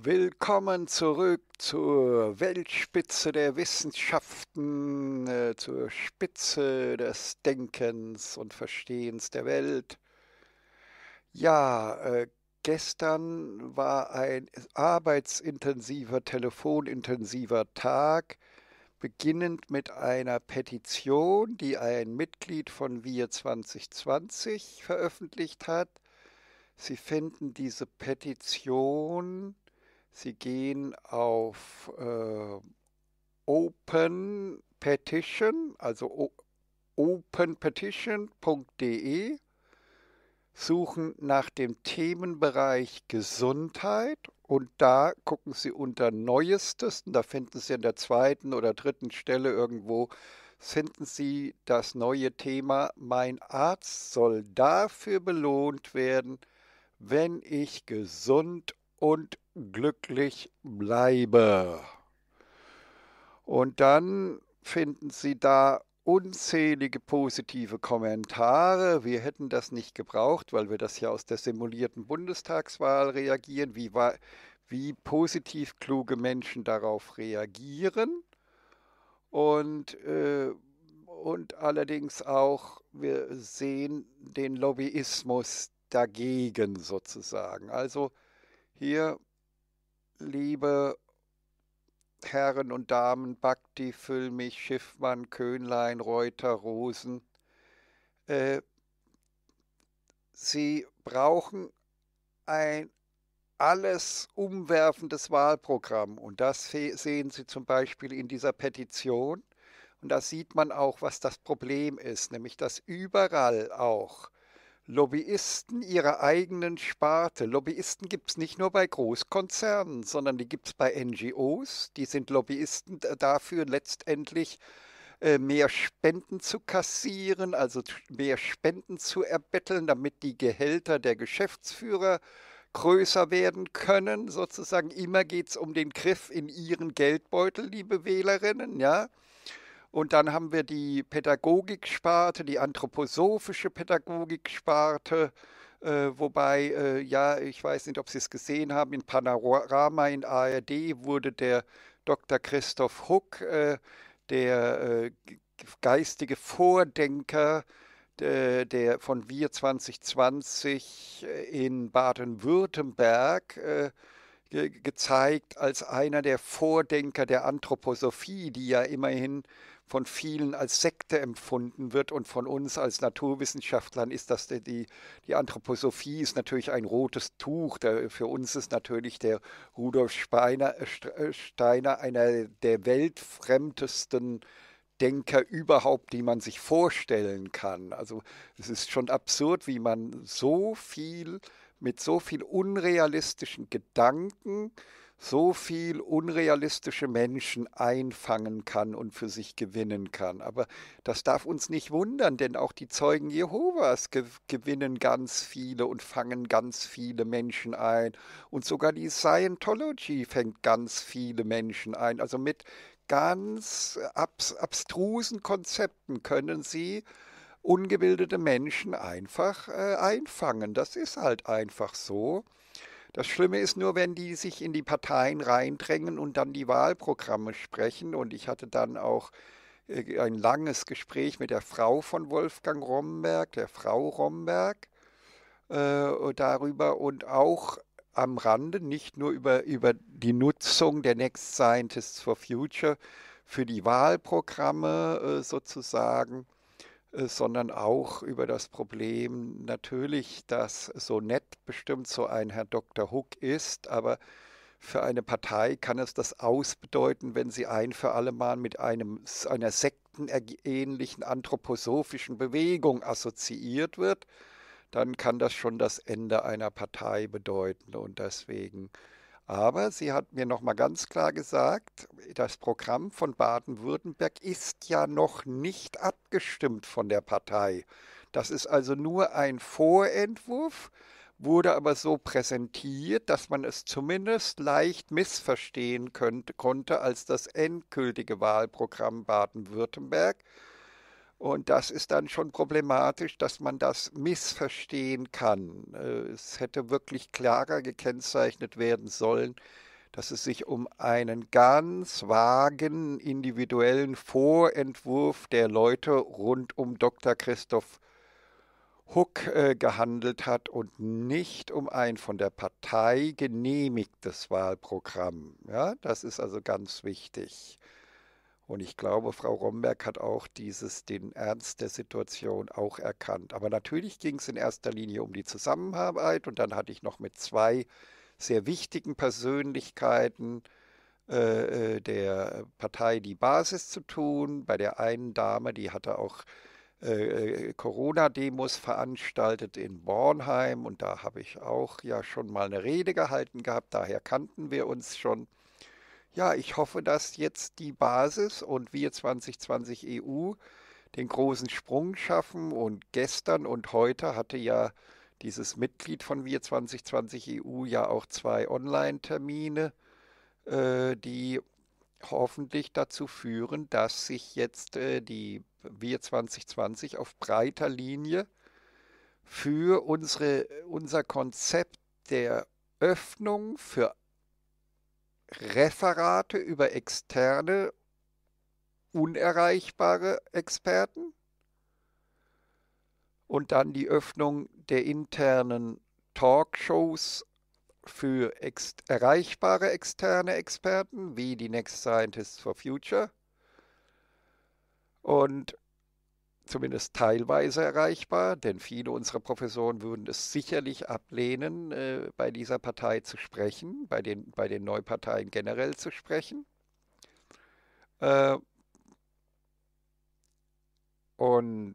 Willkommen zurück zur Weltspitze der Wissenschaften, äh, zur Spitze des Denkens und Verstehens der Welt. Ja, äh, gestern war ein arbeitsintensiver, telefonintensiver Tag, beginnend mit einer Petition, die ein Mitglied von Wir 2020 veröffentlicht hat. Sie finden diese Petition Sie gehen auf äh, Open Petition, also openpetition.de, suchen nach dem Themenbereich Gesundheit und da gucken Sie unter Neuestes, und da finden Sie an der zweiten oder dritten Stelle irgendwo, finden Sie das neue Thema, mein Arzt soll dafür belohnt werden, wenn ich gesund und glücklich bleibe. Und dann finden Sie da unzählige positive Kommentare. Wir hätten das nicht gebraucht, weil wir das ja aus der simulierten Bundestagswahl reagieren, wie, wie positiv kluge Menschen darauf reagieren. Und, äh, und allerdings auch, wir sehen den Lobbyismus dagegen sozusagen. Also hier liebe Herren und Damen, Bhakti, Füllmich, Schiffmann, Köhnlein, Reuter, Rosen, äh, sie brauchen ein alles umwerfendes Wahlprogramm. Und das sehen Sie zum Beispiel in dieser Petition. Und da sieht man auch, was das Problem ist, nämlich dass überall auch Lobbyisten ihrer eigenen Sparte. Lobbyisten gibt es nicht nur bei Großkonzernen, sondern die gibt es bei NGOs. Die sind Lobbyisten dafür, letztendlich äh, mehr Spenden zu kassieren, also mehr Spenden zu erbetteln, damit die Gehälter der Geschäftsführer größer werden können. Sozusagen immer geht es um den Griff in ihren Geldbeutel, liebe Wählerinnen, ja. Und dann haben wir die Pädagogiksparte, die anthroposophische Pädagogiksparte, äh, wobei, äh, ja, ich weiß nicht, ob Sie es gesehen haben, in Panorama in ARD wurde der Dr. Christoph Huck, äh, der äh, geistige Vordenker der, äh, der von Wir 2020 äh, in Baden-Württemberg, gezeigt als einer der Vordenker der Anthroposophie, die ja immerhin von vielen als Sekte empfunden wird und von uns als Naturwissenschaftlern ist das die, die Anthroposophie ist natürlich ein rotes Tuch. Der, für uns ist natürlich der Rudolf Steiner, äh, äh, Steiner einer der weltfremdesten Denker überhaupt, die man sich vorstellen kann. Also es ist schon absurd, wie man so viel mit so viel unrealistischen Gedanken so viel unrealistische Menschen einfangen kann und für sich gewinnen kann. Aber das darf uns nicht wundern, denn auch die Zeugen Jehovas ge gewinnen ganz viele und fangen ganz viele Menschen ein. Und sogar die Scientology fängt ganz viele Menschen ein. Also mit ganz abs abstrusen Konzepten können sie ungebildete Menschen einfach äh, einfangen. Das ist halt einfach so. Das Schlimme ist nur, wenn die sich in die Parteien reindrängen und dann die Wahlprogramme sprechen. Und ich hatte dann auch äh, ein langes Gespräch mit der Frau von Wolfgang Romberg, der Frau Romberg, äh, darüber und auch am Rande, nicht nur über, über die Nutzung der Next Scientists for Future für die Wahlprogramme äh, sozusagen, äh, sondern auch über das Problem natürlich, dass so nett bestimmt so ein Herr Dr. Hook ist, aber für eine Partei kann es das ausbedeuten, wenn sie ein für alle Mal mit einem, einer sektenähnlichen anthroposophischen Bewegung assoziiert wird, dann kann das schon das Ende einer Partei bedeuten. Und deswegen aber sie hat mir noch mal ganz klar gesagt, das Programm von Baden-Württemberg ist ja noch nicht abgestimmt von der Partei. Das ist also nur ein Vorentwurf, wurde aber so präsentiert, dass man es zumindest leicht missverstehen könnte, konnte als das endgültige Wahlprogramm Baden-Württemberg. Und das ist dann schon problematisch, dass man das missverstehen kann. Äh, es hätte wirklich klarer gekennzeichnet werden sollen, dass es sich um einen ganz vagen individuellen Vorentwurf der Leute rund um Dr. Christoph Huck äh, gehandelt hat und nicht um ein von der Partei genehmigtes Wahlprogramm. Ja, das ist also ganz wichtig. Und ich glaube, Frau Romberg hat auch dieses, den Ernst der Situation auch erkannt. Aber natürlich ging es in erster Linie um die Zusammenarbeit und dann hatte ich noch mit zwei sehr wichtigen Persönlichkeiten äh, äh der Partei die Basis zu tun. Bei der einen Dame, die hatte auch äh, äh, Corona-Demos veranstaltet in Bornheim und da habe ich auch ja schon mal eine Rede gehalten gehabt, daher kannten wir uns schon ja, ich hoffe, dass jetzt die Basis und wir 2020 EU den großen Sprung schaffen. Und gestern und heute hatte ja dieses Mitglied von Wir 2020 EU ja auch zwei Online-Termine, äh, die hoffentlich dazu führen, dass sich jetzt äh, die Wir 2020 auf breiter Linie für unsere, unser Konzept der Öffnung für Referate über externe, unerreichbare Experten und dann die Öffnung der internen Talkshows für ex erreichbare externe Experten wie die Next Scientists for Future. Und zumindest teilweise erreichbar, denn viele unserer Professoren würden es sicherlich ablehnen, äh, bei dieser Partei zu sprechen, bei den, bei den Neuparteien generell zu sprechen. Äh, und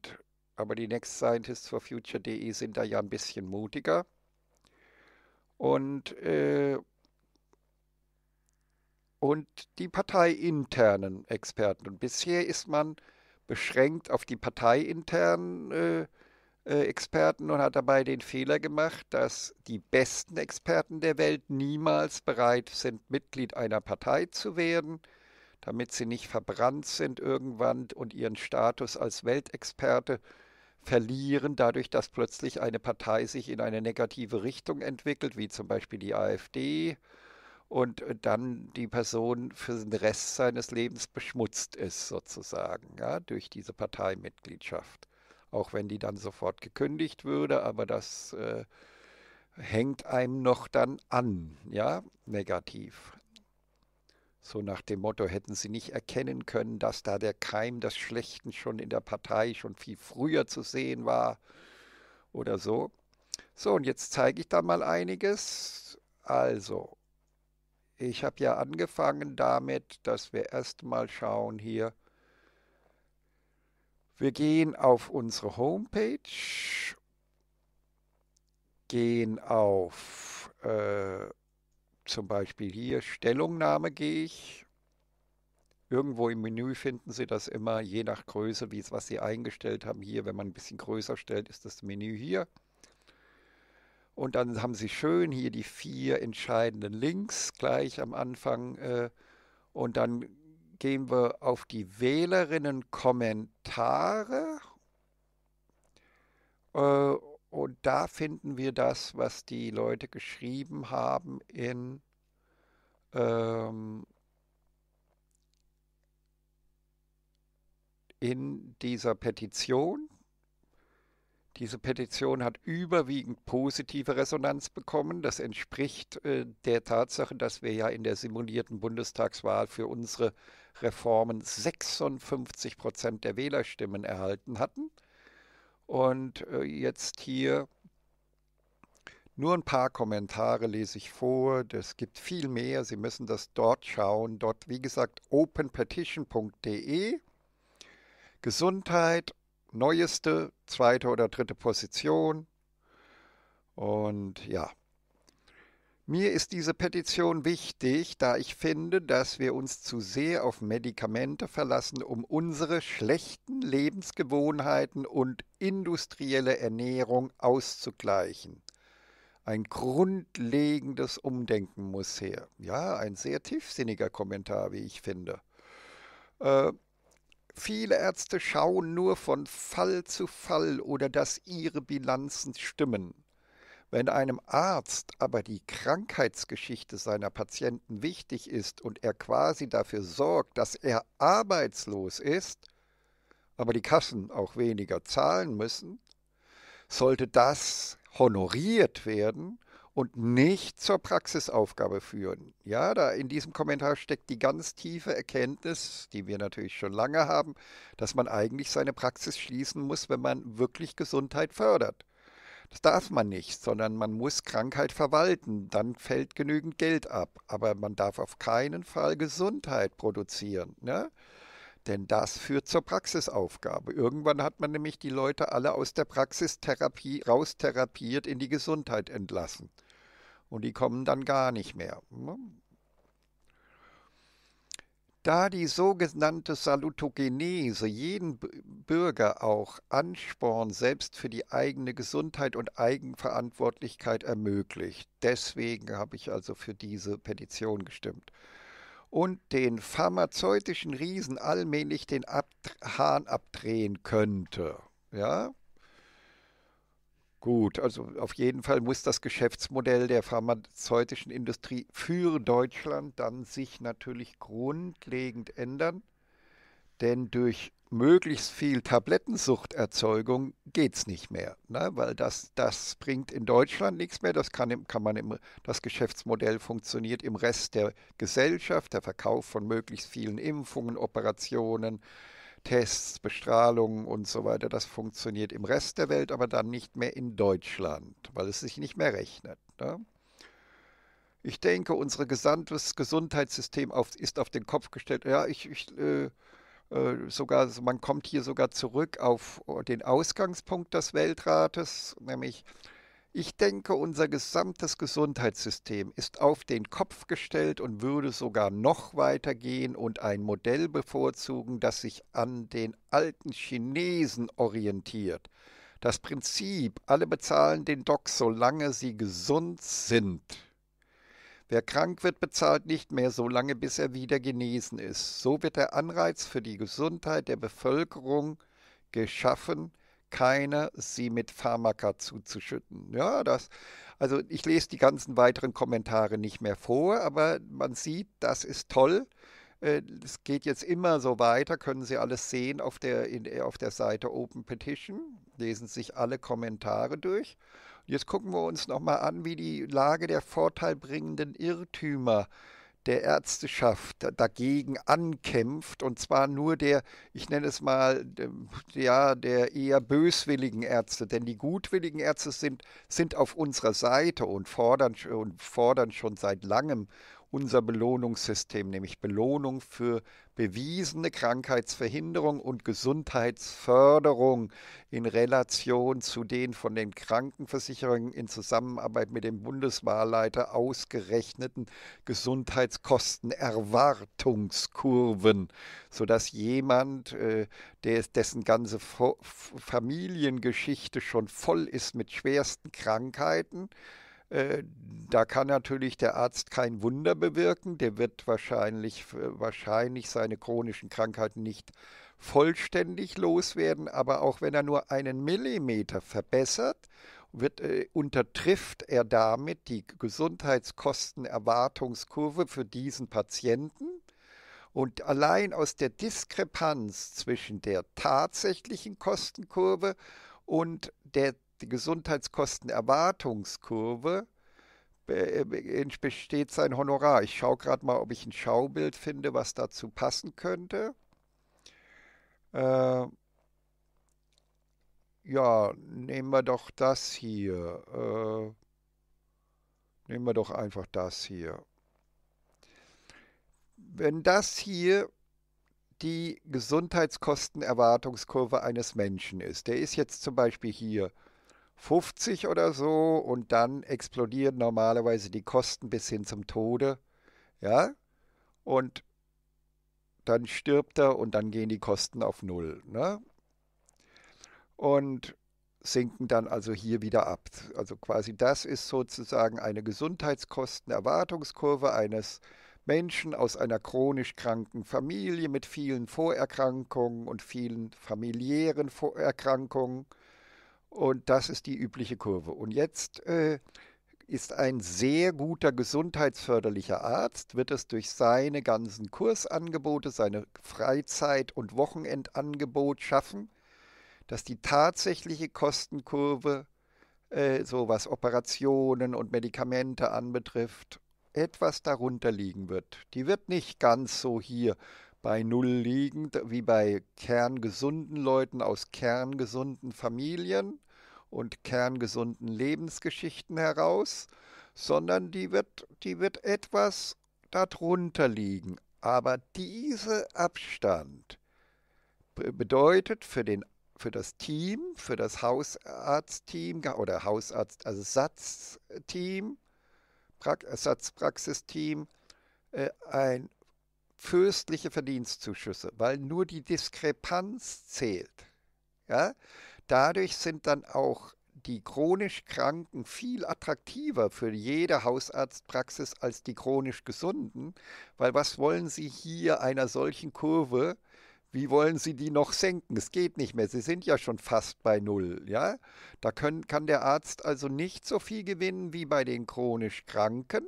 aber die Next Scientists for Future.de sind da ja ein bisschen mutiger. Und, äh, und die parteiinternen Experten. Und bisher ist man beschränkt auf die parteiinternen äh, äh, Experten und hat dabei den Fehler gemacht, dass die besten Experten der Welt niemals bereit sind, Mitglied einer Partei zu werden, damit sie nicht verbrannt sind irgendwann und ihren Status als Weltexperte verlieren, dadurch, dass plötzlich eine Partei sich in eine negative Richtung entwickelt, wie zum Beispiel die AfD und äh, dann die Person für den Rest seines Lebens beschmutzt ist, sozusagen, ja, durch diese Parteimitgliedschaft. Auch wenn die dann sofort gekündigt würde, aber das äh, hängt einem noch dann an, ja, negativ. So nach dem Motto, hätten sie nicht erkennen können, dass da der Keim des Schlechten schon in der Partei schon viel früher zu sehen war oder so. So, und jetzt zeige ich da mal einiges. Also, ich habe ja angefangen damit, dass wir erstmal schauen hier. Wir gehen auf unsere Homepage, gehen auf äh, zum Beispiel hier Stellungnahme gehe ich. Irgendwo im Menü finden Sie das immer, je nach Größe, wie es was Sie eingestellt haben. Hier, wenn man ein bisschen größer stellt, ist das Menü hier. Und dann haben Sie schön hier die vier entscheidenden Links gleich am Anfang. Äh, und dann gehen wir auf die Wählerinnen-Kommentare. Äh, und da finden wir das, was die Leute geschrieben haben in ähm, in dieser Petition. Diese Petition hat überwiegend positive Resonanz bekommen. Das entspricht äh, der Tatsache, dass wir ja in der simulierten Bundestagswahl für unsere Reformen 56 Prozent der Wählerstimmen erhalten hatten. Und äh, jetzt hier nur ein paar Kommentare lese ich vor. Es gibt viel mehr. Sie müssen das dort schauen. Dort, wie gesagt, openpetition.de. Gesundheit, neueste, zweite oder dritte Position. Und ja, mir ist diese Petition wichtig, da ich finde, dass wir uns zu sehr auf Medikamente verlassen, um unsere schlechten Lebensgewohnheiten und industrielle Ernährung auszugleichen. Ein grundlegendes Umdenken muss her. Ja, ein sehr tiefsinniger Kommentar, wie ich finde. Äh, Viele Ärzte schauen nur von Fall zu Fall oder dass ihre Bilanzen stimmen. Wenn einem Arzt aber die Krankheitsgeschichte seiner Patienten wichtig ist und er quasi dafür sorgt, dass er arbeitslos ist, aber die Kassen auch weniger zahlen müssen, sollte das honoriert werden und nicht zur Praxisaufgabe führen. Ja, da in diesem Kommentar steckt die ganz tiefe Erkenntnis, die wir natürlich schon lange haben, dass man eigentlich seine Praxis schließen muss, wenn man wirklich Gesundheit fördert. Das darf man nicht, sondern man muss Krankheit verwalten, dann fällt genügend Geld ab, aber man darf auf keinen Fall Gesundheit produzieren. Ne? Denn das führt zur Praxisaufgabe. Irgendwann hat man nämlich die Leute alle aus der Praxistherapie raustherapiert in die Gesundheit entlassen. Und die kommen dann gar nicht mehr. Ne? Da die sogenannte Salutogenese jeden Bürger auch Ansporn selbst für die eigene Gesundheit und Eigenverantwortlichkeit ermöglicht. Deswegen habe ich also für diese Petition gestimmt und den pharmazeutischen Riesen allmählich den Ab Hahn abdrehen könnte. Ja? Gut, also auf jeden Fall muss das Geschäftsmodell der pharmazeutischen Industrie für Deutschland dann sich natürlich grundlegend ändern. Denn durch möglichst viel Tablettensuchterzeugung geht es nicht mehr, ne? weil das, das bringt in Deutschland nichts mehr. Das, kann, kann man im, das Geschäftsmodell funktioniert im Rest der Gesellschaft, der Verkauf von möglichst vielen Impfungen, Operationen, Tests, Bestrahlungen und so weiter. Das funktioniert im Rest der Welt, aber dann nicht mehr in Deutschland, weil es sich nicht mehr rechnet. Ne? Ich denke, unser gesamtes Gesundheitssystem auf, ist auf den Kopf gestellt. Ja, ich, ich äh, äh, sogar, man kommt hier sogar zurück auf oh, den Ausgangspunkt des Weltrates, nämlich ich denke, unser gesamtes Gesundheitssystem ist auf den Kopf gestellt und würde sogar noch weiter gehen und ein Modell bevorzugen, das sich an den alten Chinesen orientiert. Das Prinzip, alle bezahlen den Doc, solange sie gesund sind. Wer krank wird, bezahlt nicht mehr so lange, bis er wieder genesen ist. So wird der Anreiz für die Gesundheit der Bevölkerung geschaffen, keiner sie mit Pharmaka zuzuschütten. Ja, das, also ich lese die ganzen weiteren Kommentare nicht mehr vor, aber man sieht, das ist toll. Äh, es geht jetzt immer so weiter, können Sie alles sehen auf der, in, auf der Seite Open Petition, lesen sich alle Kommentare durch. Jetzt gucken wir uns nochmal an, wie die Lage der vorteilbringenden Irrtümer der Ärzteschaft dagegen ankämpft, und zwar nur der, ich nenne es mal, ja, der eher böswilligen Ärzte, denn die gutwilligen Ärzte sind, sind auf unserer Seite und fordern, und fordern schon seit langem unser Belohnungssystem, nämlich Belohnung für bewiesene Krankheitsverhinderung und Gesundheitsförderung in Relation zu den von den Krankenversicherungen in Zusammenarbeit mit dem Bundeswahlleiter ausgerechneten Gesundheitskostenerwartungskurven, sodass jemand, äh, der, dessen ganze Familiengeschichte schon voll ist mit schwersten Krankheiten, äh, da kann natürlich der Arzt kein Wunder bewirken. Der wird wahrscheinlich, äh, wahrscheinlich seine chronischen Krankheiten nicht vollständig loswerden. Aber auch wenn er nur einen Millimeter verbessert, wird, äh, untertrifft er damit die Gesundheitskostenerwartungskurve für diesen Patienten. Und allein aus der Diskrepanz zwischen der tatsächlichen Kostenkurve und der die Gesundheitskostenerwartungskurve besteht sein Honorar. Ich schaue gerade mal, ob ich ein Schaubild finde, was dazu passen könnte. Äh, ja, nehmen wir doch das hier. Äh, nehmen wir doch einfach das hier. Wenn das hier die Gesundheitskostenerwartungskurve eines Menschen ist, der ist jetzt zum Beispiel hier 50 oder so und dann explodieren normalerweise die Kosten bis hin zum Tode. Ja, und dann stirbt er und dann gehen die Kosten auf Null. Ne? Und sinken dann also hier wieder ab. Also quasi das ist sozusagen eine Gesundheitskostenerwartungskurve eines Menschen aus einer chronisch kranken Familie mit vielen Vorerkrankungen und vielen familiären Vorerkrankungen und das ist die übliche Kurve. Und jetzt äh, ist ein sehr guter gesundheitsförderlicher Arzt, wird es durch seine ganzen Kursangebote, seine Freizeit- und Wochenendangebot schaffen, dass die tatsächliche Kostenkurve, äh, so was Operationen und Medikamente anbetrifft, etwas darunter liegen wird. Die wird nicht ganz so hier bei Null liegen, wie bei kerngesunden Leuten aus kerngesunden Familien, und kerngesunden Lebensgeschichten heraus, sondern die wird, die wird etwas darunter liegen. Aber dieser Abstand bedeutet für, den, für das Team, für das Hausarztteam oder Hausarzt-Ersatzteam, also Ersatzpraxisteam, äh, ein fürstliche Verdienstzuschüsse, weil nur die Diskrepanz zählt. Ja? Dadurch sind dann auch die chronisch Kranken viel attraktiver für jede Hausarztpraxis als die chronisch Gesunden, weil was wollen Sie hier einer solchen Kurve, wie wollen Sie die noch senken? Es geht nicht mehr, Sie sind ja schon fast bei Null. Ja? Da können, kann der Arzt also nicht so viel gewinnen wie bei den chronisch Kranken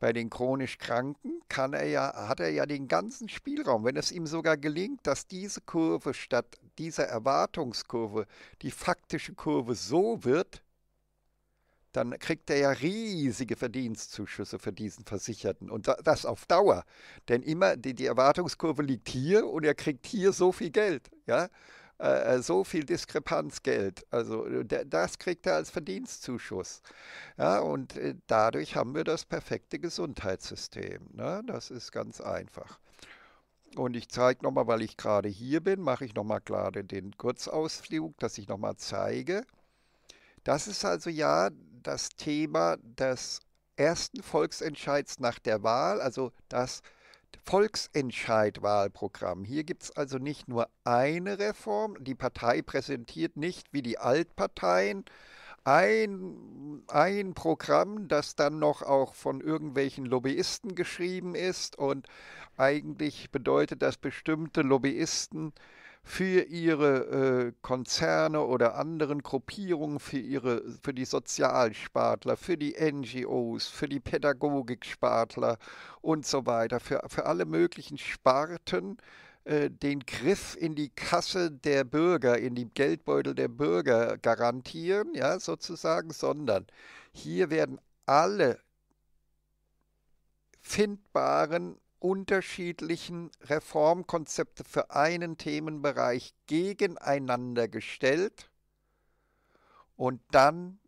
bei den chronisch Kranken kann er ja, hat er ja den ganzen Spielraum. Wenn es ihm sogar gelingt, dass diese Kurve statt dieser Erwartungskurve die faktische Kurve so wird, dann kriegt er ja riesige Verdienstzuschüsse für diesen Versicherten. Und das auf Dauer. Denn immer die, die Erwartungskurve liegt hier und er kriegt hier so viel Geld. Ja? Äh, äh, so viel Diskrepanzgeld. Also äh, das kriegt er als Verdienstzuschuss. Ja, und äh, dadurch haben wir das perfekte Gesundheitssystem. Ne? Das ist ganz einfach. Und ich zeige nochmal, weil ich gerade hier bin, mache ich nochmal gerade den Kurzausflug, dass ich nochmal zeige. Das ist also ja das Thema des ersten Volksentscheids nach der Wahl, also das Volksentscheidwahlprogramm. Hier gibt es also nicht nur eine Reform. Die Partei präsentiert nicht wie die Altparteien ein, ein Programm, das dann noch auch von irgendwelchen Lobbyisten geschrieben ist und eigentlich bedeutet, dass bestimmte Lobbyisten für ihre äh, Konzerne oder anderen Gruppierungen, für, ihre, für die Sozialspartler, für die NGOs, für die Pädagogikspartler und so weiter, für, für alle möglichen Sparten äh, den Griff in die Kasse der Bürger, in die Geldbeutel der Bürger garantieren, ja, sozusagen, sondern hier werden alle findbaren unterschiedlichen Reformkonzepte für einen Themenbereich gegeneinander gestellt und dann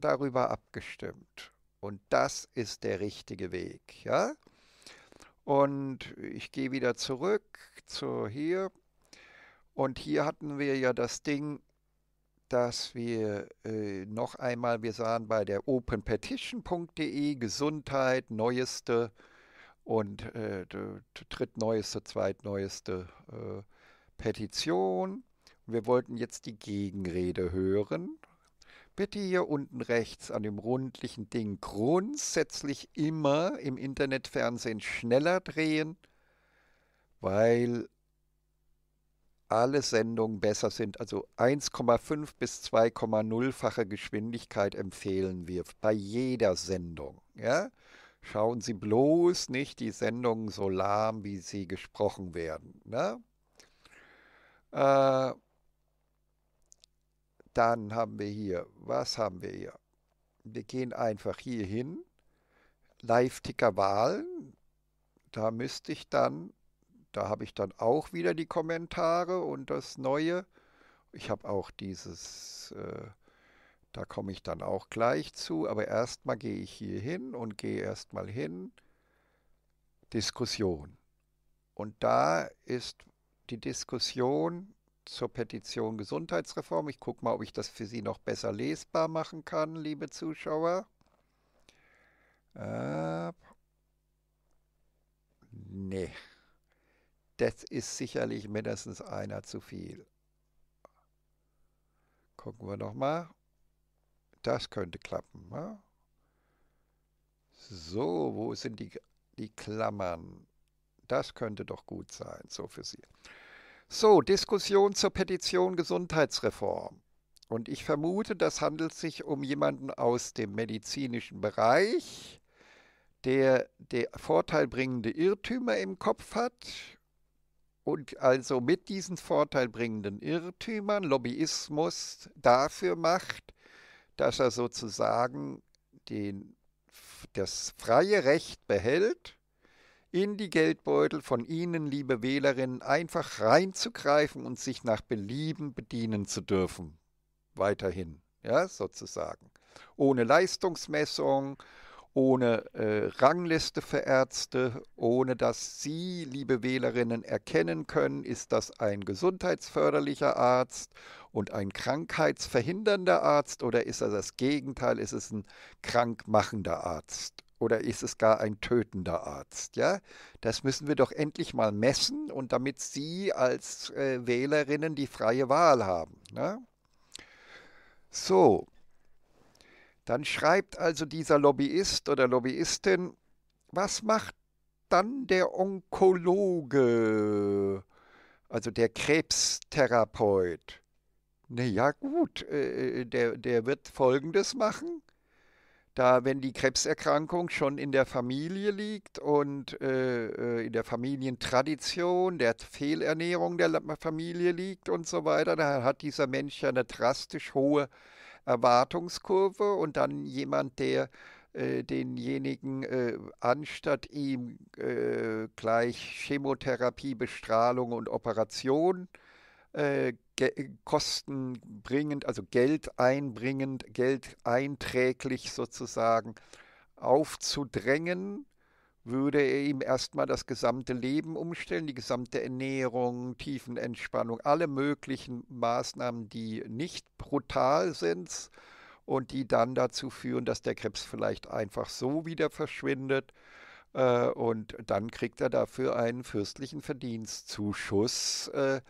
darüber abgestimmt. Und das ist der richtige Weg. Ja? Und ich gehe wieder zurück zu hier. Und hier hatten wir ja das Ding, dass wir äh, noch einmal, wir sahen bei der openpetition.de Gesundheit, neueste äh, und äh, drittneueste, zweitneueste äh, Petition. Wir wollten jetzt die Gegenrede hören. Bitte hier unten rechts an dem rundlichen Ding grundsätzlich immer im Internetfernsehen schneller drehen, weil alle Sendungen besser sind. Also 1,5 bis 2,0-fache Geschwindigkeit empfehlen wir bei jeder Sendung. Ja? schauen Sie bloß nicht die Sendungen so lahm, wie sie gesprochen werden. Ne? Äh, dann haben wir hier, was haben wir hier? Wir gehen einfach hier hin, Live-Ticker Wahlen. Da müsste ich dann, da habe ich dann auch wieder die Kommentare und das Neue. Ich habe auch dieses... Äh, da komme ich dann auch gleich zu, aber erstmal gehe ich hier hin und gehe erstmal hin. Diskussion. Und da ist die Diskussion zur Petition Gesundheitsreform. Ich gucke mal, ob ich das für Sie noch besser lesbar machen kann, liebe Zuschauer. Äh, nee, das ist sicherlich mindestens einer zu viel. Gucken wir nochmal das könnte klappen. Ja? So, wo sind die, die Klammern? Das könnte doch gut sein, so für Sie. So, Diskussion zur Petition Gesundheitsreform. Und ich vermute, das handelt sich um jemanden aus dem medizinischen Bereich, der, der vorteilbringende Irrtümer im Kopf hat und also mit diesen vorteilbringenden Irrtümern Lobbyismus dafür macht, dass er sozusagen den, das freie Recht behält, in die Geldbeutel von Ihnen, liebe Wählerinnen, einfach reinzugreifen und sich nach Belieben bedienen zu dürfen. Weiterhin, ja, sozusagen. Ohne Leistungsmessung, ohne äh, Rangliste für Ärzte, ohne dass Sie, liebe Wählerinnen, erkennen können, ist das ein gesundheitsförderlicher Arzt und ein krankheitsverhindernder Arzt oder ist er das Gegenteil, ist es ein krankmachender Arzt oder ist es gar ein tötender Arzt? Ja, das müssen wir doch endlich mal messen und damit Sie als äh, Wählerinnen die freie Wahl haben. Ne? So, dann schreibt also dieser Lobbyist oder Lobbyistin, was macht dann der Onkologe, also der Krebstherapeut? Na ja, gut, äh, der, der wird Folgendes machen. Da, wenn die Krebserkrankung schon in der Familie liegt und äh, äh in der Familientradition, der Fehlernährung der Familie liegt und so weiter, dann hat dieser Mensch ja eine drastisch hohe äh, Erwartungskurve und dann jemand, der äh, denjenigen äh, anstatt ihm äh, gleich Chemotherapie, Bestrahlung und Operation äh, kostenbringend, also Geld einbringend, Geld einträglich sozusagen aufzudrängen, würde er ihm erstmal das gesamte Leben umstellen, die gesamte Ernährung, Tiefenentspannung, alle möglichen Maßnahmen, die nicht brutal sind und die dann dazu führen, dass der Krebs vielleicht einfach so wieder verschwindet. Äh, und dann kriegt er dafür einen fürstlichen Verdienstzuschuss, äh,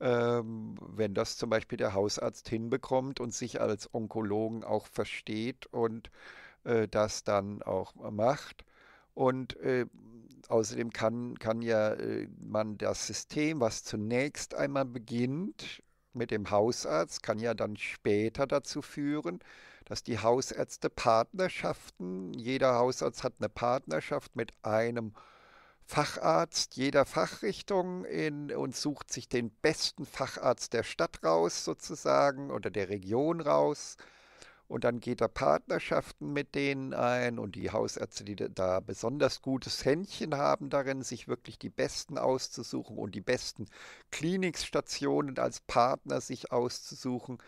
ähm, wenn das zum Beispiel der Hausarzt hinbekommt und sich als Onkologen auch versteht und äh, das dann auch macht. Und äh, außerdem kann, kann ja äh, man das System, was zunächst einmal beginnt mit dem Hausarzt, kann ja dann später dazu führen, dass die Hausärzte Partnerschaften, jeder Hausarzt hat eine Partnerschaft mit einem Facharzt jeder Fachrichtung in, und sucht sich den besten Facharzt der Stadt raus sozusagen oder der Region raus und dann geht er Partnerschaften mit denen ein und die Hausärzte, die da besonders gutes Händchen haben darin, sich wirklich die Besten auszusuchen und die besten Klinikstationen als Partner sich auszusuchen,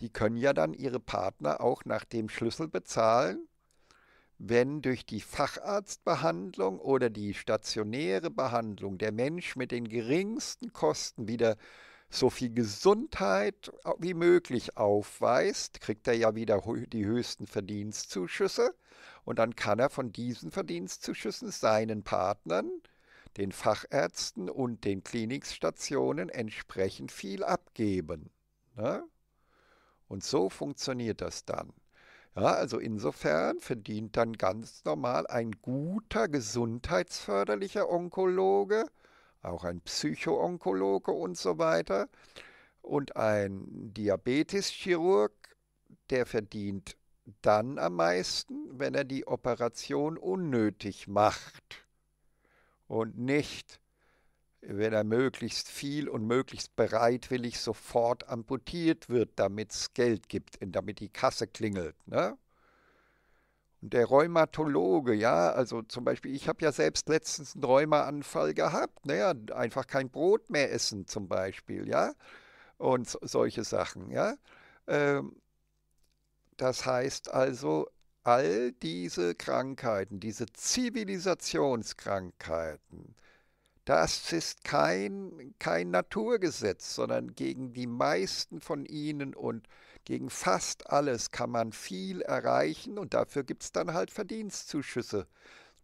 die können ja dann ihre Partner auch nach dem Schlüssel bezahlen, wenn durch die Facharztbehandlung oder die stationäre Behandlung der Mensch mit den geringsten Kosten wieder so viel Gesundheit äh, wie möglich aufweist, kriegt er ja wieder die höchsten Verdienstzuschüsse und dann kann er von diesen Verdienstzuschüssen seinen Partnern, den Fachärzten und den Klinikstationen entsprechend viel abgeben. Ne? Und so funktioniert das dann. Ja, also insofern verdient dann ganz normal ein guter gesundheitsförderlicher Onkologe auch ein Psychoonkologe und so weiter. Und ein Diabeteschirurg, der verdient dann am meisten, wenn er die Operation unnötig macht und nicht, wenn er möglichst viel und möglichst bereitwillig sofort amputiert wird, damit es Geld gibt und damit die Kasse klingelt. Ne? Und der Rheumatologe, ja, also zum Beispiel, ich habe ja selbst letztens einen Rheumaanfall gehabt, naja, einfach kein Brot mehr essen zum Beispiel, ja, und so, solche Sachen, ja. Ähm, das heißt also, all diese Krankheiten, diese Zivilisationskrankheiten, das ist kein, kein Naturgesetz, sondern gegen die meisten von ihnen und gegen fast alles kann man viel erreichen und dafür gibt es dann halt Verdienstzuschüsse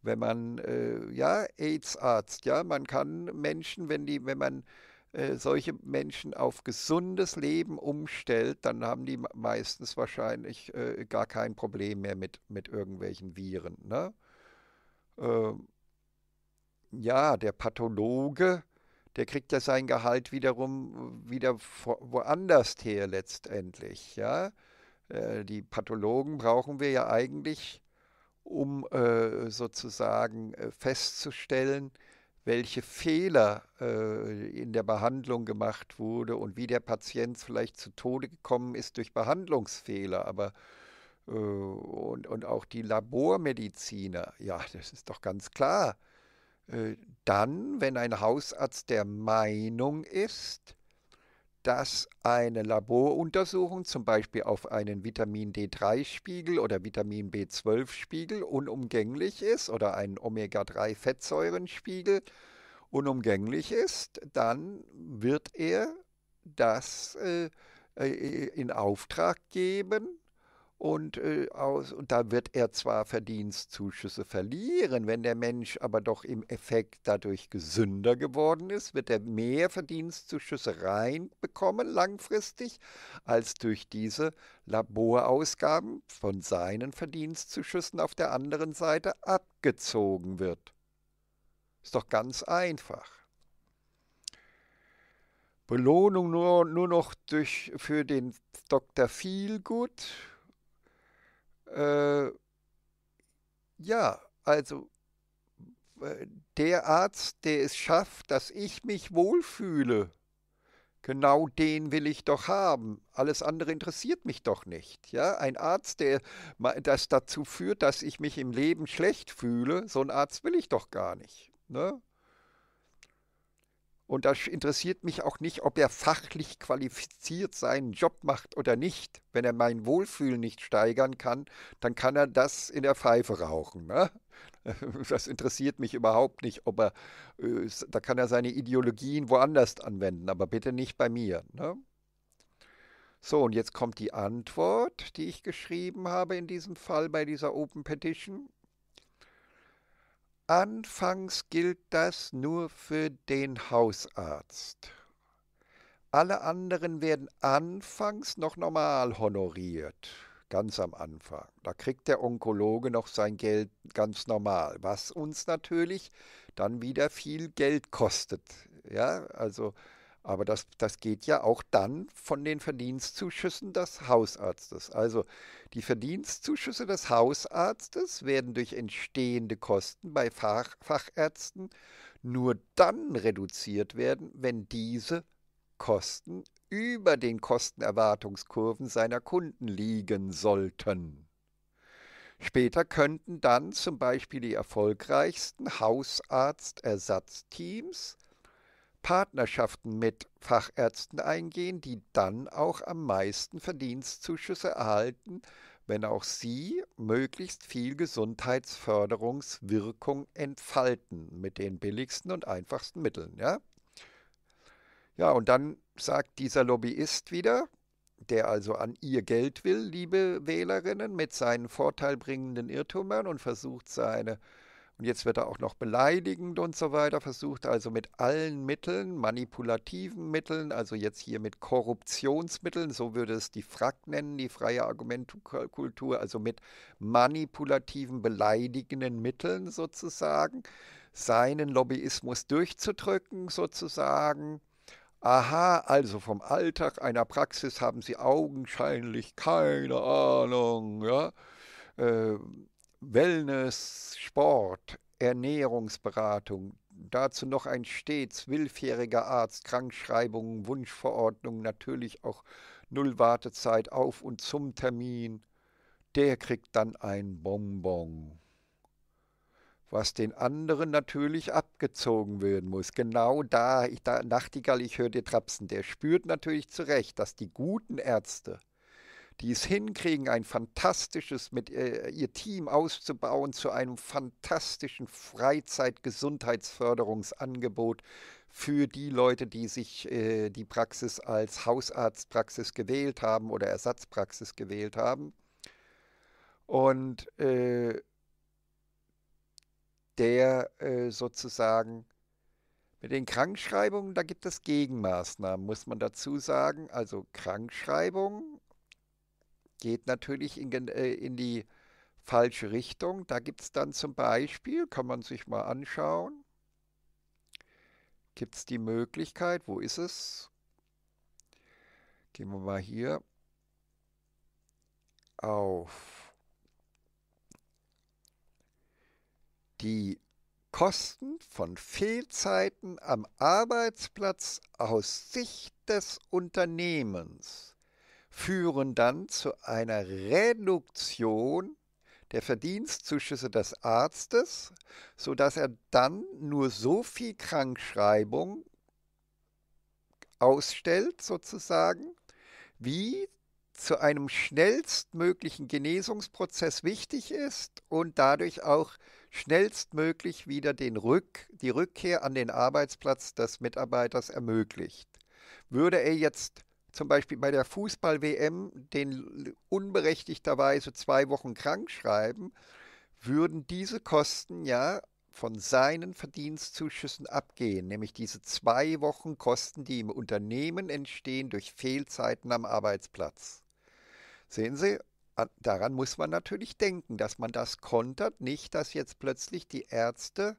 wenn man äh, ja AIDS-Arzt, ja, man kann Menschen, wenn die, wenn man äh, solche Menschen auf gesundes Leben umstellt, dann haben die meistens wahrscheinlich äh, gar kein Problem mehr mit, mit irgendwelchen Viren. Ne? Ähm, ja, der Pathologe der kriegt ja sein Gehalt wiederum wieder woanders her letztendlich. Ja? Äh, die Pathologen brauchen wir ja eigentlich, um äh, sozusagen äh, festzustellen, welche Fehler in der Behandlung gemacht wurde und wie der Patient vielleicht zu Tode gekommen ist durch Behandlungsfehler. Aber und, und auch die Labormediziner, ja, das ist doch ganz klar äh, dann, wenn ein Hausarzt der Meinung ist, dass eine Laboruntersuchung zum Beispiel auf einen Vitamin D3-Spiegel oder Vitamin B12-Spiegel unumgänglich ist oder einen omega 3 fettsäuren spiegel unumgänglich ist, dann wird er das äh, äh in Auftrag geben und, äh, aus, und da wird er zwar Verdienstzuschüsse verlieren, wenn der Mensch aber doch im Effekt dadurch gesünder geworden ist, wird er mehr Verdienstzuschüsse reinbekommen langfristig, als durch diese Laborausgaben von seinen Verdienstzuschüssen auf der anderen Seite abgezogen wird. Ist doch ganz einfach. Belohnung nur, nur noch durch, für den Dr. Feelgood äh, ja, also äh, der Arzt, der es schafft, dass ich mich wohlfühle, genau den will ich doch haben. Alles andere interessiert mich doch nicht. Ja, ein Arzt, der das dazu führt, dass ich mich im Leben schlecht fühle, so einen Arzt will ich doch gar nicht. Ne? Und das interessiert mich auch nicht, ob er fachlich qualifiziert seinen Job macht oder nicht. Wenn er mein Wohlfühlen nicht steigern kann, dann kann er das in der Pfeife rauchen. Ne? Das interessiert mich überhaupt nicht, ob er, äh, da kann er seine Ideologien woanders anwenden, aber bitte nicht bei mir. Ne? So, und jetzt kommt die Antwort, die ich geschrieben habe in diesem Fall bei dieser Open Petition. Anfangs gilt das nur für den Hausarzt. Alle anderen werden anfangs noch normal honoriert, ganz am Anfang. Da kriegt der Onkologe noch sein Geld ganz normal, was uns natürlich dann wieder viel Geld kostet. Ja, also aber das, das geht ja auch dann von den Verdienstzuschüssen des Hausarztes. Also die Verdienstzuschüsse des Hausarztes werden durch entstehende Kosten bei Fach, Fachärzten nur dann reduziert werden, wenn diese Kosten über den Kostenerwartungskurven seiner Kunden liegen sollten. Später könnten dann zum Beispiel die erfolgreichsten Hausarztersatzteams Partnerschaften mit Fachärzten eingehen, die dann auch am meisten Verdienstzuschüsse erhalten, wenn auch sie möglichst viel Gesundheitsförderungswirkung entfalten mit den billigsten und einfachsten Mitteln. Ja, ja und dann sagt dieser Lobbyist wieder, der also an ihr Geld will, liebe Wählerinnen, mit seinen vorteilbringenden Irrtümern und versucht seine äh, und jetzt wird er auch noch beleidigend und so weiter, versucht also mit allen Mitteln, manipulativen Mitteln, also jetzt hier mit Korruptionsmitteln, so würde es die FRAG nennen, die freie Argumentkultur, also mit manipulativen, beleidigenden Mitteln sozusagen, seinen Lobbyismus durchzudrücken sozusagen. Aha, also vom Alltag einer Praxis haben Sie augenscheinlich keine Ahnung, ja. Ähm, Wellness, Sport, Ernährungsberatung, dazu noch ein stets willfähriger Arzt, Krankschreibungen, Wunschverordnungen, natürlich auch Null Wartezeit auf und zum Termin. Der kriegt dann ein Bonbon. Was den anderen natürlich abgezogen werden muss. Genau da, ich, da Nachtigall, ich höre dir trapsen, der spürt natürlich zu Recht, dass die guten Ärzte die es hinkriegen, ein fantastisches, mit äh, ihr Team auszubauen zu einem fantastischen Freizeitgesundheitsförderungsangebot für die Leute, die sich äh, die Praxis als Hausarztpraxis gewählt haben oder Ersatzpraxis gewählt haben. Und äh, der äh, sozusagen mit den Krankschreibungen, da gibt es Gegenmaßnahmen, muss man dazu sagen. Also Krankschreibungen geht natürlich in, äh, in die falsche Richtung. Da gibt es dann zum Beispiel, kann man sich mal anschauen, gibt es die Möglichkeit, wo ist es? Gehen wir mal hier auf die Kosten von Fehlzeiten am Arbeitsplatz aus Sicht des Unternehmens führen dann zu einer Reduktion der Verdienstzuschüsse des Arztes, sodass er dann nur so viel Krankschreibung ausstellt, sozusagen, wie zu einem schnellstmöglichen Genesungsprozess wichtig ist und dadurch auch schnellstmöglich wieder den Rück, die Rückkehr an den Arbeitsplatz des Mitarbeiters ermöglicht. Würde er jetzt zum Beispiel bei der Fußball-WM den unberechtigterweise zwei Wochen krank schreiben, würden diese Kosten ja von seinen Verdienstzuschüssen abgehen, nämlich diese zwei Wochen Kosten, die im Unternehmen entstehen durch Fehlzeiten am Arbeitsplatz. Sehen Sie, daran muss man natürlich denken, dass man das kontert, nicht, dass jetzt plötzlich die Ärzte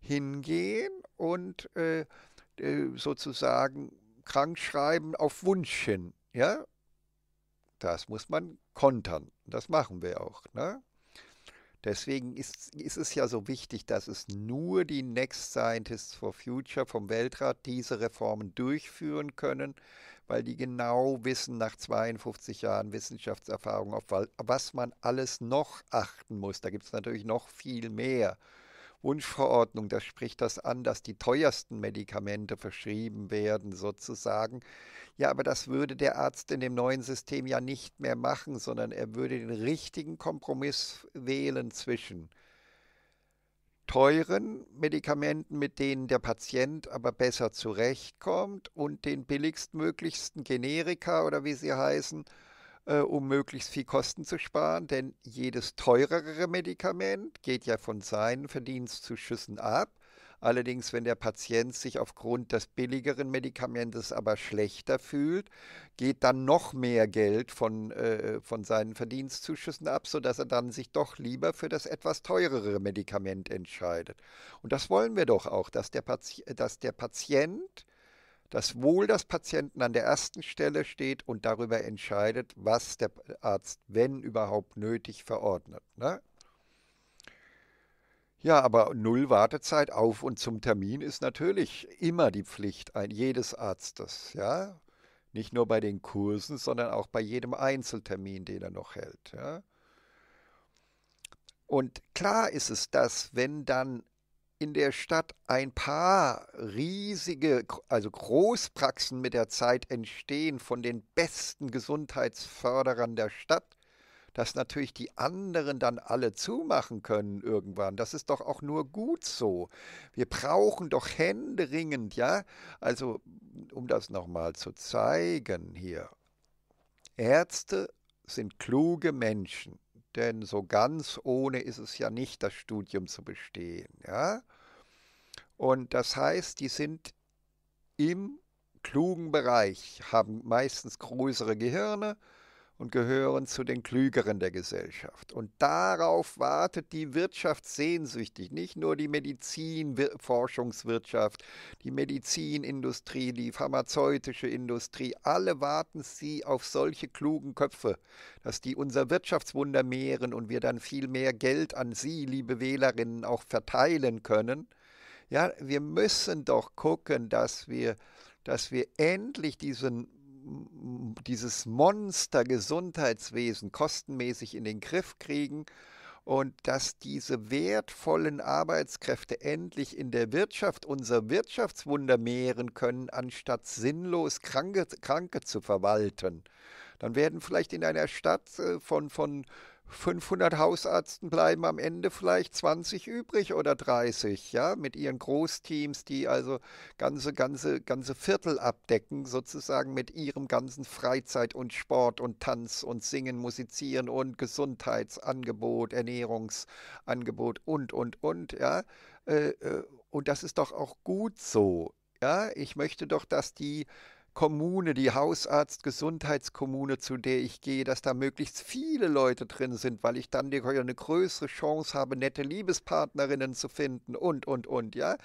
hingehen und äh, äh sozusagen Krankschreiben auf Wunsch hin. Ja? Das muss man kontern. Das machen wir auch. Ne? Deswegen ist, ist es ja so wichtig, dass es nur die Next Scientists for Future vom Weltrat diese Reformen durchführen können, weil die genau wissen, nach 52 Jahren Wissenschaftserfahrung, auf was man alles noch achten muss. Da gibt es natürlich noch viel mehr. Wunschverordnung, das spricht das an, dass die teuersten Medikamente verschrieben werden sozusagen. Ja, aber das würde der Arzt in dem neuen System ja nicht mehr machen, sondern er würde den richtigen Kompromiss wählen zwischen teuren Medikamenten, mit denen der Patient aber besser zurechtkommt und den billigstmöglichsten Generika oder wie sie heißen äh, um möglichst viel Kosten zu sparen, denn jedes teurere Medikament geht ja von seinen Verdienstzuschüssen ab. Allerdings, wenn der Patient sich aufgrund des billigeren Medikamentes aber schlechter fühlt, geht dann noch mehr Geld von, äh, von seinen Verdienstzuschüssen ab, sodass er dann sich doch lieber für das etwas teurere Medikament entscheidet. Und das wollen wir doch auch, dass der, Pati dass der Patient das Wohl des Patienten an der ersten Stelle steht und darüber entscheidet, was der Arzt, wenn überhaupt nötig, verordnet. Ne? Ja, aber null Wartezeit auf und zum Termin ist natürlich immer die Pflicht ein, jedes Arztes, ja. Nicht nur bei den Kursen, sondern auch bei jedem Einzeltermin, den er noch hält. Ja? Und klar ist es, dass wenn dann in der Stadt ein paar riesige, also Großpraxen mit der Zeit entstehen von den besten Gesundheitsförderern der Stadt, dass natürlich die anderen dann alle zumachen können irgendwann. Das ist doch auch nur gut so. Wir brauchen doch händeringend, ja? Also, um das nochmal zu zeigen hier. Ärzte sind kluge Menschen denn so ganz ohne ist es ja nicht, das Studium zu bestehen. Ja? Und das heißt, die sind im klugen Bereich, haben meistens größere Gehirne, und gehören zu den Klügeren der Gesellschaft. Und darauf wartet die Wirtschaft sehnsüchtig, nicht nur die Medizinforschungswirtschaft, die Medizinindustrie, die pharmazeutische Industrie, alle warten sie auf solche klugen Köpfe, dass die unser Wirtschaftswunder mehren und wir dann viel mehr Geld an Sie, liebe Wählerinnen, auch verteilen können. Ja, wir müssen doch gucken, dass wir dass wir endlich diesen dieses Monster Gesundheitswesen kostenmäßig in den Griff kriegen und dass diese wertvollen Arbeitskräfte endlich in der Wirtschaft unser Wirtschaftswunder mehren können, anstatt sinnlos Kranke, Kranke zu verwalten. Dann werden vielleicht in einer Stadt äh, von, von 500 Hausärzten bleiben am Ende vielleicht 20 übrig oder 30, ja, mit ihren Großteams, die also ganze, ganze, ganze Viertel abdecken, sozusagen mit ihrem ganzen Freizeit und Sport und Tanz und Singen, Musizieren und Gesundheitsangebot, Ernährungsangebot und, und, und, ja. Äh, äh, und das ist doch auch gut so, ja. Ich möchte doch, dass die Kommune, die Hausarzt-Gesundheitskommune, zu der ich gehe, dass da möglichst viele Leute drin sind, weil ich dann eine größere Chance habe, nette Liebespartnerinnen zu finden und, und, und, ja.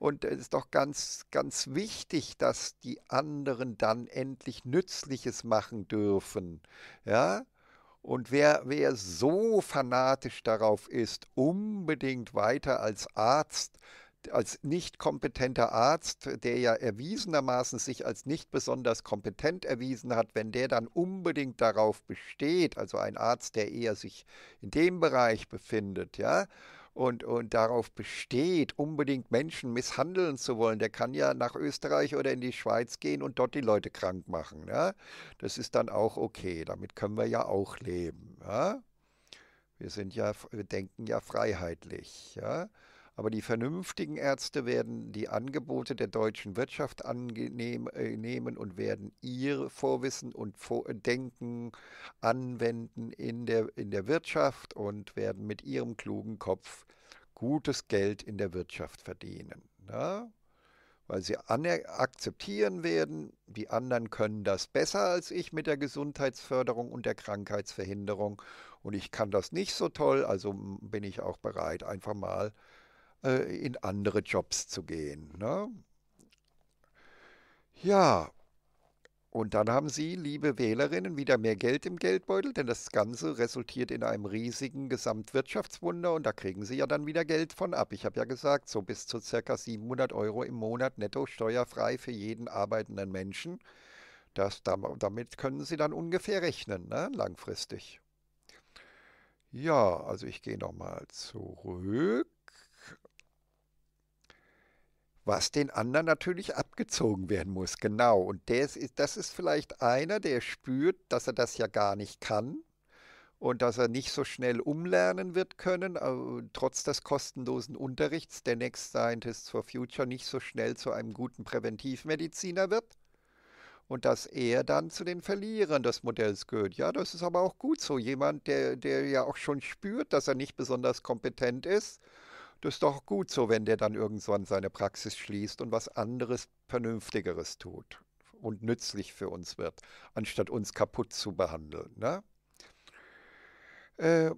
Und es ist doch ganz, ganz wichtig, dass die anderen dann endlich Nützliches machen dürfen, ja. Und wer, wer so fanatisch darauf ist, unbedingt weiter als Arzt, äh, als nicht kompetenter Arzt, der ja erwiesenermaßen sich als nicht besonders kompetent erwiesen hat, wenn der dann unbedingt darauf besteht, also ein Arzt, der eher sich in dem Bereich befindet, ja, und, und darauf besteht, unbedingt Menschen misshandeln zu wollen, der kann ja nach Österreich oder in die Schweiz gehen und dort die Leute krank machen. Ja? Das ist dann auch okay, damit können wir ja auch leben. Ja? Wir sind ja, wir denken ja freiheitlich. Ja? Aber die vernünftigen Ärzte werden die Angebote der deutschen Wirtschaft annehmen äh, und werden ihr Vorwissen und Vor äh, Denken anwenden in der, in der Wirtschaft und werden mit ihrem klugen Kopf gutes Geld in der Wirtschaft verdienen. Na? Ne? Weil sie akzeptieren werden, die anderen können das besser als ich mit der Gesundheitsförderung und der Krankheitsverhinderung und ich kann das nicht so toll, also bin ich auch bereit, einfach mal äh, in andere Jobs zu gehen. Ne? Ja, und dann haben Sie, liebe Wählerinnen, wieder mehr Geld im Geldbeutel, denn das Ganze resultiert in einem riesigen Gesamtwirtschaftswunder und da kriegen Sie ja dann wieder Geld von ab. Ich habe ja gesagt, so bis zu circa 700 Euro im Monat netto steuerfrei für jeden arbeitenden Menschen. Das, damit können Sie dann ungefähr rechnen, ne? langfristig. Ja, also ich gehe nochmal zurück was den anderen natürlich abgezogen werden muss. Genau. Und das ist, das ist vielleicht einer, der spürt, dass er das ja gar nicht kann und dass er nicht so schnell umlernen wird können, trotz des kostenlosen Unterrichts der Next Scientists for Future nicht so schnell zu einem guten Präventivmediziner wird. Und dass er dann zu den Verlierern des Modells gehört. Ja, das ist aber auch gut so. Jemand, der, der ja auch schon spürt, dass er nicht besonders kompetent ist das ist doch gut so, wenn der dann irgendwann seine Praxis schließt und was anderes, Vernünftigeres tut und nützlich für uns wird, anstatt uns kaputt zu behandeln. Ne? Äh,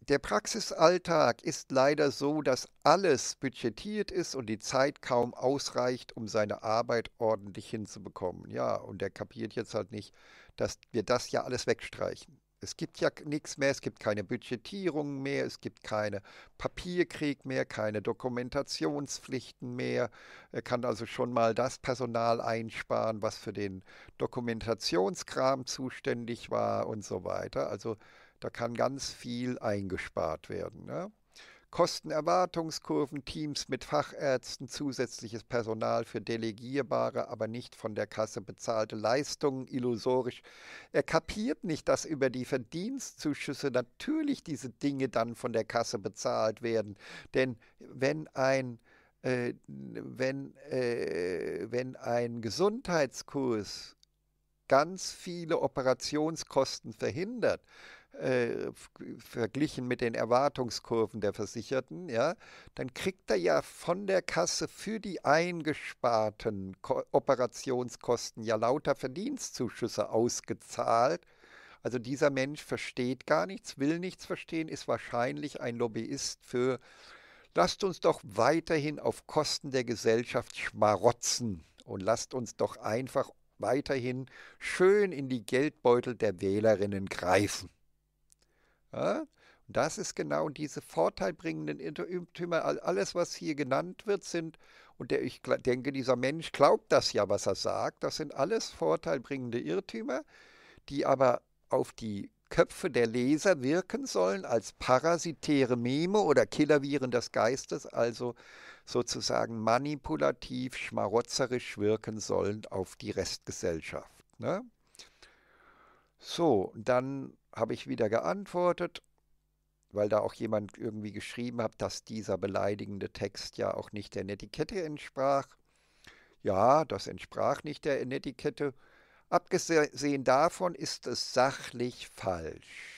der Praxisalltag ist leider so, dass alles budgetiert ist und die Zeit kaum ausreicht, um seine Arbeit ordentlich hinzubekommen. Ja, und der kapiert jetzt halt nicht, dass wir das ja alles wegstreichen. Es gibt ja nichts mehr, es gibt keine Budgetierung mehr, es gibt keine Papierkrieg mehr, keine Dokumentationspflichten mehr. Er kann also schon mal das Personal einsparen, was für den Dokumentationskram zuständig war und so weiter. Also da kann ganz viel eingespart werden. Ne? Kostenerwartungskurven, Teams mit Fachärzten, zusätzliches Personal für delegierbare, aber nicht von der Kasse bezahlte Leistungen, illusorisch. Er kapiert nicht, dass über die Verdienstzuschüsse natürlich diese Dinge dann von der Kasse bezahlt werden. Denn wenn ein äh, wenn, äh, wenn ein Gesundheitskurs ganz viele Operationskosten verhindert, äh, verglichen mit den Erwartungskurven der Versicherten, ja, dann kriegt er ja von der Kasse für die eingesparten Ko Operationskosten ja lauter Verdienstzuschüsse ausgezahlt. Also dieser Mensch versteht gar nichts, will nichts verstehen, ist wahrscheinlich ein Lobbyist für lasst uns doch weiterhin auf Kosten der Gesellschaft schmarotzen und lasst uns doch einfach weiterhin schön in die Geldbeutel der Wählerinnen greifen. Ja? Das ist genau diese vorteilbringenden Irrtümer. Alles, was hier genannt wird, sind, und der, ich denke, dieser Mensch glaubt das ja, was er sagt, das sind alles vorteilbringende Irrtümer, die aber auf die Köpfe der Leser wirken sollen als parasitäre Meme oder Killerviren des Geistes, also sozusagen manipulativ, schmarotzerisch wirken sollen auf die Restgesellschaft. Ne? So, dann habe ich wieder geantwortet, weil da auch jemand irgendwie geschrieben hat, dass dieser beleidigende Text ja auch nicht der Netiquette entsprach. Ja, das entsprach nicht der Netiquette. Abgesehen davon ist es sachlich falsch.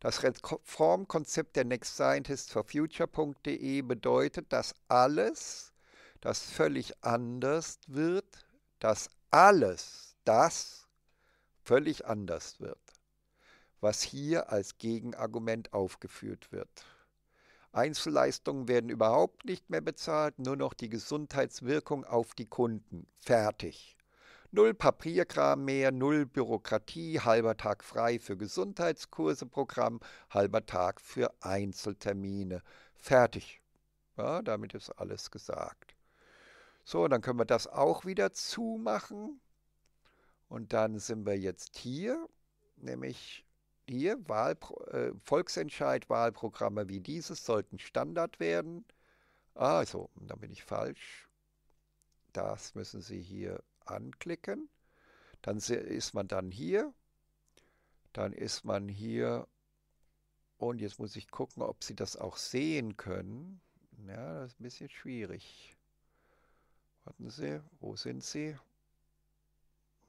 Das Reformkonzept der Next Scientist for nextscientistforfuture.de bedeutet, dass alles, das völlig anders wird, dass alles das völlig anders wird, was hier als Gegenargument aufgeführt wird. Einzelleistungen werden überhaupt nicht mehr bezahlt, nur noch die Gesundheitswirkung auf die Kunden. Fertig. Null Papierkram mehr, null Bürokratie, halber Tag frei für Gesundheitskurse, Programm, halber Tag für Einzeltermine. Fertig. Ja, damit ist alles gesagt. So, dann können wir das auch wieder zumachen. Und dann sind wir jetzt hier, nämlich hier, Wahlpro äh, Volksentscheid, Wahlprogramme wie dieses sollten Standard werden. Also, ah, da bin ich falsch. Das müssen Sie hier anklicken. Dann ist man dann hier. Dann ist man hier. Und jetzt muss ich gucken, ob Sie das auch sehen können. Ja, das ist ein bisschen schwierig. Warten Sie, wo sind Sie?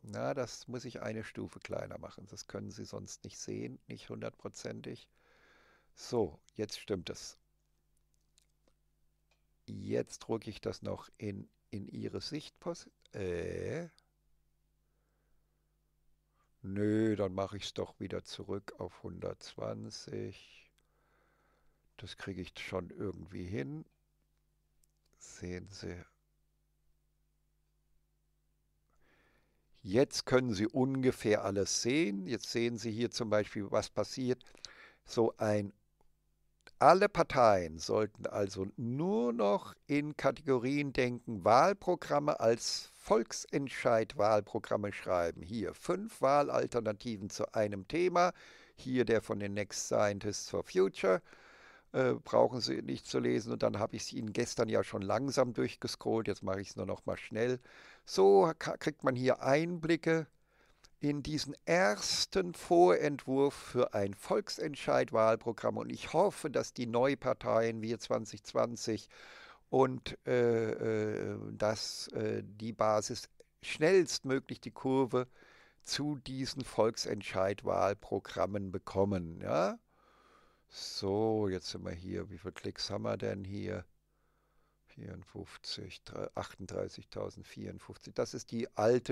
Na, das muss ich eine Stufe kleiner machen. Das können Sie sonst nicht sehen, nicht hundertprozentig. So, jetzt stimmt es. Jetzt drücke ich das noch in, in Ihre Sichtpost. Äh. Nö, dann mache ich es doch wieder zurück auf 120. Das kriege ich schon irgendwie hin. Sehen Sie. Jetzt können Sie ungefähr alles sehen. Jetzt sehen Sie hier zum Beispiel, was passiert. So ein alle Parteien sollten also nur noch in Kategorien denken, Wahlprogramme als Volksentscheid-Wahlprogramme schreiben. Hier fünf Wahlalternativen zu einem Thema, hier der von den Next Scientists for Future. Äh, brauchen Sie nicht zu lesen. Und dann habe ich es Ihnen gestern ja schon langsam durchgescrollt. Jetzt mache ich es nur noch mal schnell. So kriegt man hier Einblicke in diesen ersten Vorentwurf für ein Volksentscheid-Wahlprogramm. Und ich hoffe, dass die Neuparteien Wir 2020 und äh, äh, dass äh, die Basis schnellstmöglich die Kurve zu diesen Volksentscheid-Wahlprogrammen bekommen. Ja? So, jetzt sind wir hier. Wie viele Klicks haben wir denn hier? 54, 38.054. Das ist die alte